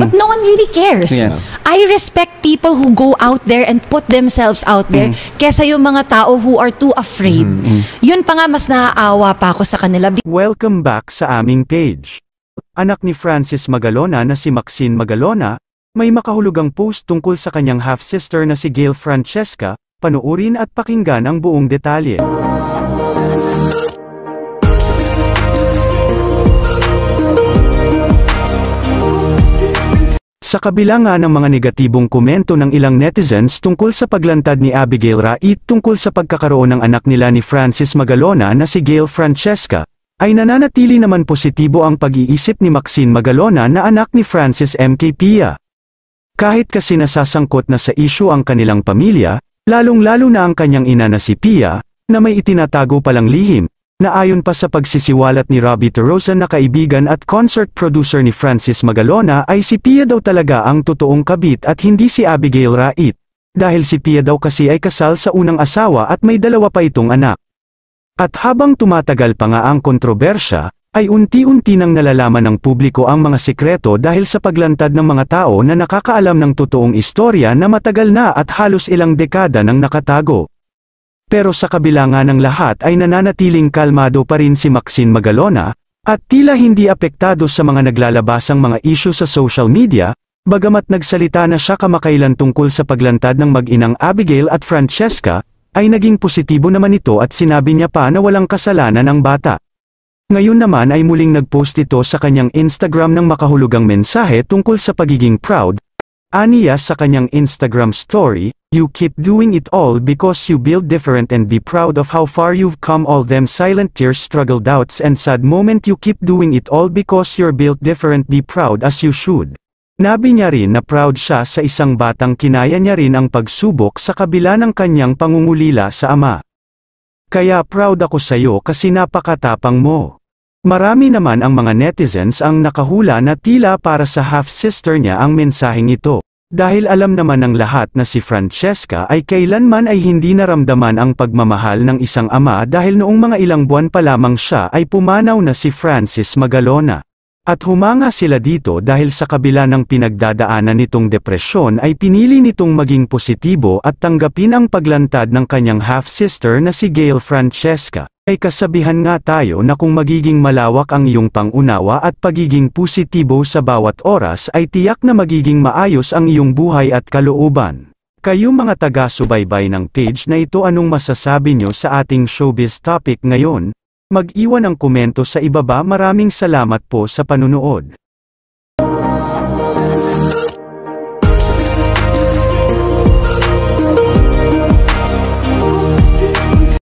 But no one really cares. Yeah. I respect people who go out there and put themselves out there mm. kesa yung mga tao who are too afraid. Mm-hmm. Yun pa nga mas naaawa pa ako sa kanila. Welcome back sa aming page. Anak ni Francis Magalona na si Maxine Magalona, may makahulugang post tungkol sa kanyang half-sister na si Gail Francesca, panuorin at pakinggan ang buong detalye. Sa kabila nga ng mga negatibong komento ng ilang netizens tungkol sa paglantad ni Abigail Rait tungkol sa pagkakaroon ng anak nila ni Francis Magalona na si Gail Francesca, ay nananatili naman positibo ang pag-iisip ni Maxine Magalona na anak ni Francis M.K. Pia. Kahit kasi nasasangkot na sa isyu ang kanilang pamilya, lalong-lalo na ang kanyang ina na si Pia, na may itinatago palang lihim, na ayon pa sa pagsisiwalat ni Robbie Torosa na kaibigan at concert producer ni Francis Magalona ay si Pia daw talaga ang totoong kabit at hindi si Abigail Rait. Dahil si Pia daw kasi ay kasal sa unang asawa at may dalawa pa itong anak. At habang tumatagal pa nga ang kontrobersya, ay unti-unti nang nalalaman ng publiko ang mga sekreto dahil sa paglantad ng mga tao na nakakaalam ng totoong istorya na matagal na at halos ilang dekada nang nakatago pero sa kabila nga ng lahat ay nananatiling kalmado pa rin si Maxine Magalona, at tila hindi apektado sa mga naglalabasang mga issue sa social media, bagamat nagsalita na siya kamakailan tungkol sa paglantad ng mag-inang Abigail at Francesca, ay naging positibo naman ito at sinabi niya pa na walang kasalanan ang bata. Ngayon naman ay muling nagpost ito sa kanyang Instagram ng makahulugang mensahe tungkol sa pagiging proud, Aniya sa kanyang Instagram story, You keep doing it all because you build different and be proud of how far you've come all them silent tears struggle doubts and sad moment you keep doing it all because you're built different be proud as you should. Nabi niya rin na proud siya sa isang batang kinaya niya rin ang pagsubok sa kabila ng kanyang pangungulila sa ama. Kaya proud ako sa'yo kasi napakatapang mo. Marami naman ang mga netizens ang nakahula na tila para sa half-sister niya ang mensaheng ito. Dahil alam naman ng lahat na si Francesca ay kailanman ay hindi naramdaman ang pagmamahal ng isang ama dahil noong mga ilang buwan pa lamang siya ay pumanaw na si Francis Magalona. At humanga sila dito dahil sa kabila ng pinagdadaanan nitong depresyon ay pinili nitong maging positibo at tanggapin ang paglantad ng kanyang half-sister na si Gail Francesca. Ay kasabihan nga tayo na kung magiging malawak ang iyong pangunawa at pagiging positibo sa bawat oras ay tiyak na magiging maayos ang iyong buhay at kalooban. Kayo mga taga-subaybay ng page na ito anong masasabi nyo sa ating showbiz topic ngayon? Mag-iwan ang komento sa ibaba maraming salamat po sa panunood.